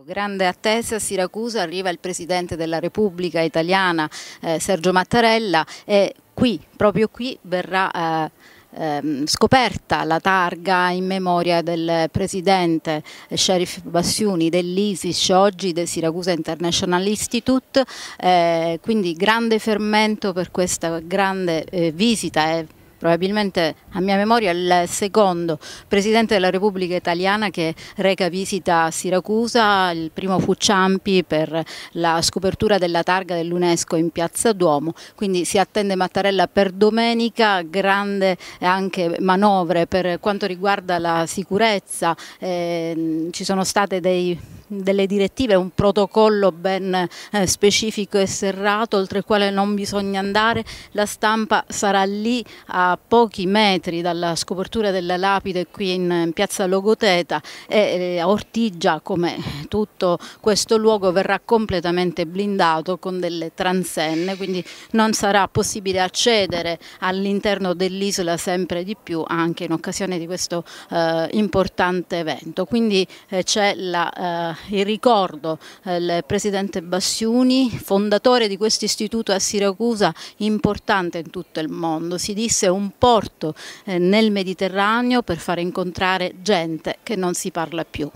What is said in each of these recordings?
Certo, grande attesa a Siracusa, arriva il Presidente della Repubblica italiana eh, Sergio Mattarella e qui, proprio qui, verrà... Eh, ehm, scoperta la targa in memoria del presidente eh, Sheriff Bassiuni dell'ISIS oggi del Siracusa International Institute, eh, quindi grande fermento per questa grande eh, visita eh, probabilmente a mia memoria il secondo Presidente della Repubblica Italiana che reca visita a Siracusa, il primo fu Ciampi per la scopertura della targa dell'UNESCO in Piazza Duomo, quindi si attende Mattarella per domenica, grande anche manovre per quanto riguarda la sicurezza, eh, ci sono state dei delle direttive, un protocollo ben eh, specifico e serrato oltre il quale non bisogna andare, la stampa sarà lì a pochi metri dalla scopertura della lapide qui in, in piazza Logoteta e eh, Ortigia come tutto questo luogo verrà completamente blindato con delle transenne, quindi non sarà possibile accedere all'interno dell'isola sempre di più anche in occasione di questo eh, importante evento. Quindi eh, c'è la eh, il ricordo del eh, presidente Bassiuni, fondatore di questo istituto a Siracusa importante in tutto il mondo, si disse un porto eh, nel Mediterraneo per far incontrare gente che non si parla più.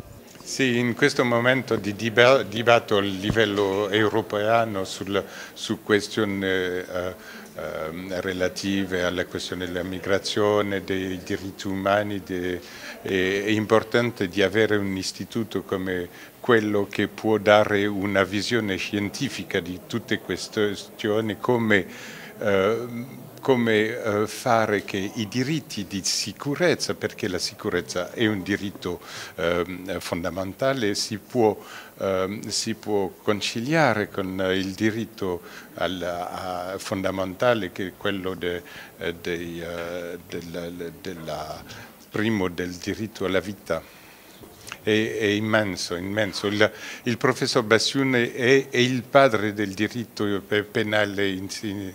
Sì, in questo momento di dibattito a livello europeo sulla su questione eh, Ehm, relative alla questione della migrazione, dei diritti umani, de, è, importante di avere un istituto come quello che può dare una visione scientifica di tutte queste questioni come eh, come eh, fare che i diritti di sicurezza, perché la sicurezza è un diritto ehm, fondamentale, si può, ehm, si può conciliare con il diritto al, a, fondamentale che è quello de, de, eh, de, della, della, primo del diritto alla vita è, è immenso, immenso. Il, il, professor Bassione è, è, il padre del diritto penale in,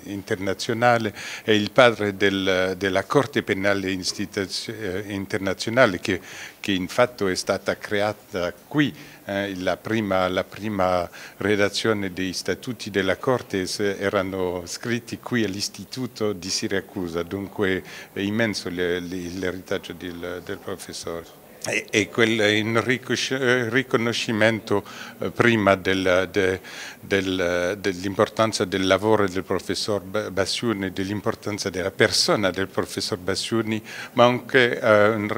internazionale, è il padre del, della Corte Penale eh, Internazionale che, che infatti è stata creata qui eh, la, prima, la, prima, redazione dei statuti della Corte erano scritti qui all'Istituto di Siracusa, dunque è immenso l'eritaggio del, del professore e, quel riconoscimento eh, prima del, de, del, dell'importanza del lavoro del professor Bassioni, dell'importanza della persona del professor Bassioni, ma anche eh, un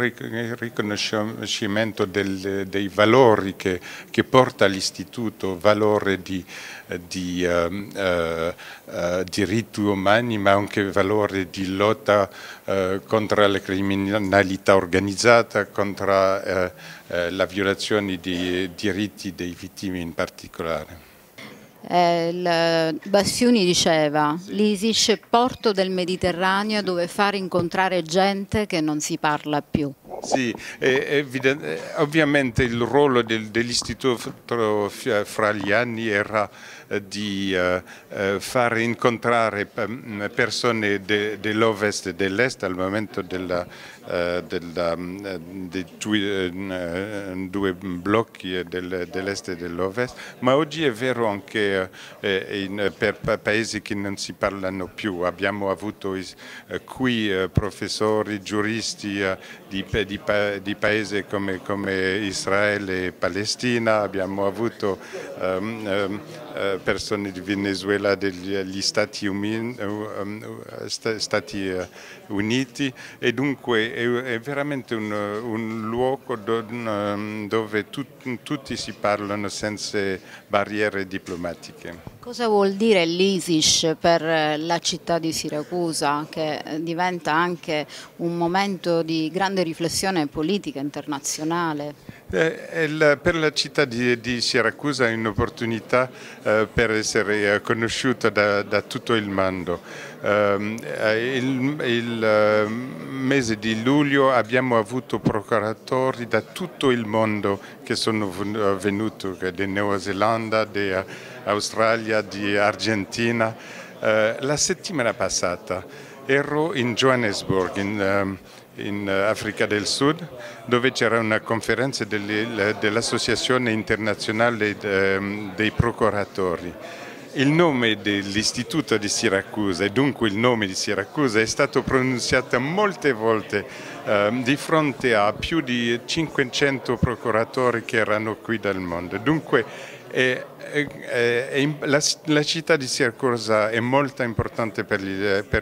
riconoscimento del, dei valori che, che porta l'istituto, valore di, di ehm, eh, eh, diritti umani, ma anche valore di lotta eh, contro la criminalità organizzata, contro tra eh, eh, la violazione dei diritti dei vittime in particolare. Eh, Bassioni diceva l'ISIS è porto del Mediterraneo dove far incontrare gente che non si parla più. Sì, evidente, ovviamente il ruolo del, dell'istituto fra gli anni era eh, di eh, eh, far incontrare mm, persone de, dell'ovest e dell'est al momento della, della, mm, dei due mm, blocchi dell'est e dell'ovest, ma oggi è vero anche per paesi che non si parlano più. Abbiamo avuto qui professori, giuristi di di, pa di paesi come, come, Israele e Palestina, abbiamo avuto um, um, persone di Venezuela, degli Stati, Umi, um, Stati eh, Uniti e dunque è, veramente un, un luogo um, dove tut, tutti si parlano senza barriere diplomatiche. Cosa vuol dire l'ISIS per eh, la città di Siracusa, che eh, diventa anche un momento di grande riflessione politica internazionale? Eh, per la città di, Siracusa è un'opportunità eh, per essere eh, conosciuta da, tutto il mondo. Ehm, il, mese di luglio abbiamo avuto procuratori da tutto il mondo che sono venuti, di Nuova Zelanda, di Australia, di Argentina. la settimana passata ero in Johannesburg, ehm, in eh, Africa del Sud dove c'era una conferenza dell'Associazione internazionale ehm, dei procuratori. Il nome dell'istituto di Siracusa e dunque il nome di Siracusa è stato pronunciato molte volte eh, di fronte a più di 500 procuratori che erano qui dal mondo. Dunque e, e, la, la, città di Siracusa è molto importante per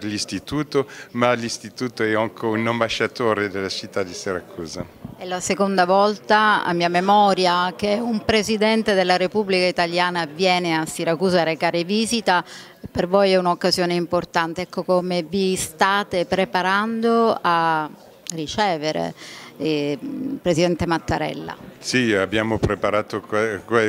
l'istituto, ma l'istituto è anche un ambasciatore della città di Siracusa. È la seconda volta, a mia memoria, che un Presidente della Repubblica Italiana viene a Siracusa a recare visita. Per voi è un'occasione importante. Ecco come vi state preparando a ricevere eh, Presidente Mattarella. Sì, abbiamo preparato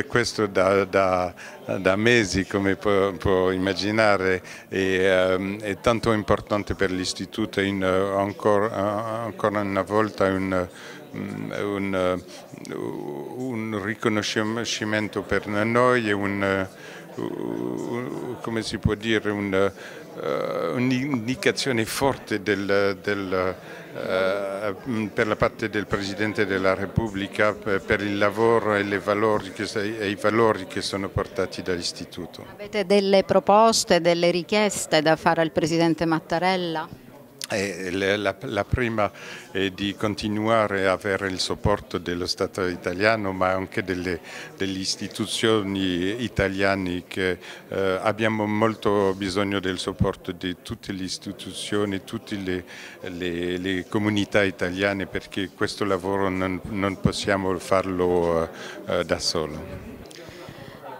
questo da, da, da mesi, come può, può immaginare, e, um, è tanto importante per l'Istituto, uh, ancora, uh, ancora, una volta un... Mm, un, un, riconoscimento per noi e un, come si può dire, un, eh, un'indicazione forte del, del, uh, per la parte del Presidente della Repubblica eh, per il lavoro e, valori che, e i valori che sono portati dall'Istituto. Avete delle proposte, delle richieste da fare al Presidente Mattarella? Eh, la, la, prima è di continuare ad avere il supporto dello Stato italiano ma anche delle, delle istituzioni italiane che eh, abbiamo molto bisogno del supporto di tutte le istituzioni, tutte le, le, le comunità italiane perché questo lavoro non, non possiamo farlo eh, da solo.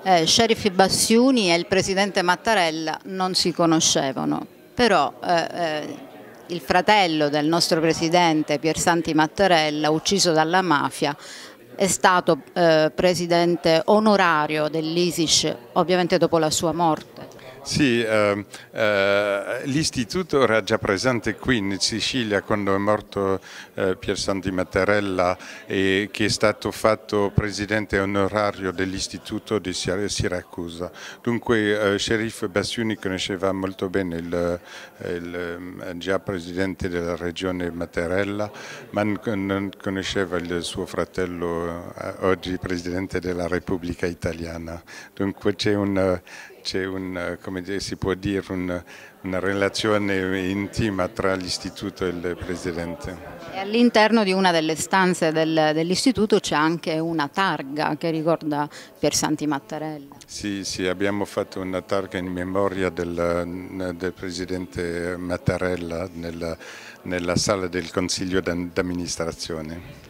Eh, Sheriff Bassiuni e il Presidente Mattarella non si conoscevano, però... Eh, eh il fratello del nostro presidente Piersanti Mattarella, ucciso dalla mafia, è stato eh, presidente onorario dell'ISIS, ovviamente dopo la sua morte. Sì, eh, eh, l'istituto era già presente qui in Sicilia quando è morto eh, Pier Santi Mattarella e che è stato fatto presidente onorario dell'istituto di Siracusa. Dunque eh, Sheriff Bassuni conosceva molto bene il, il ehm, già presidente della regione Mattarella, ma non conosceva il suo fratello eh, oggi presidente della Repubblica Italiana. Dunque c'è un c'è un, come si può dire, un, una relazione intima tra l'istituto e il presidente. all'interno di una delle stanze del, dell'istituto c'è anche una targa che ricorda Pier Santi Mattarella. Sì, sì, abbiamo fatto una targa in memoria del, del presidente Mattarella nella, nella sala del consiglio d'amministrazione.